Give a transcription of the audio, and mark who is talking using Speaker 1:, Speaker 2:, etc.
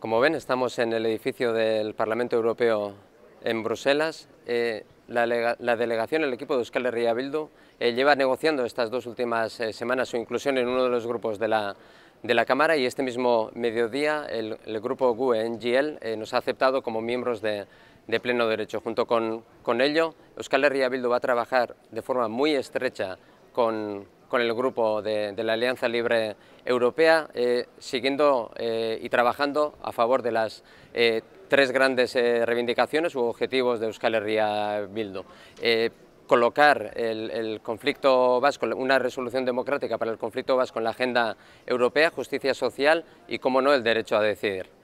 Speaker 1: Como ven, estamos en el edificio del Parlamento Europeo en Bruselas. Eh, la, delegación, el equipo de Euskal Herria Bildu, eh, lleva negociando estas dos últimas eh, semanas su inclusión en uno de los grupos de la, de la Cámara y este mismo mediodía el, grupo GUE-NGL nos ha aceptado como miembros de, pleno derecho. Junto con, con ello, Euskal Herria Bildu va a trabajar de forma muy estrecha con, con el grupo de, la Alianza Libre Europea, eh, siguiendo eh, y trabajando a favor de las eh, tres grandes reivindicaciones u objetivos de Euskal Herria Bildu colocar el, el, conflicto vasco, una resolución democrática para el conflicto vasco en la agenda europea, justicia social y, como no, el derecho a decidir.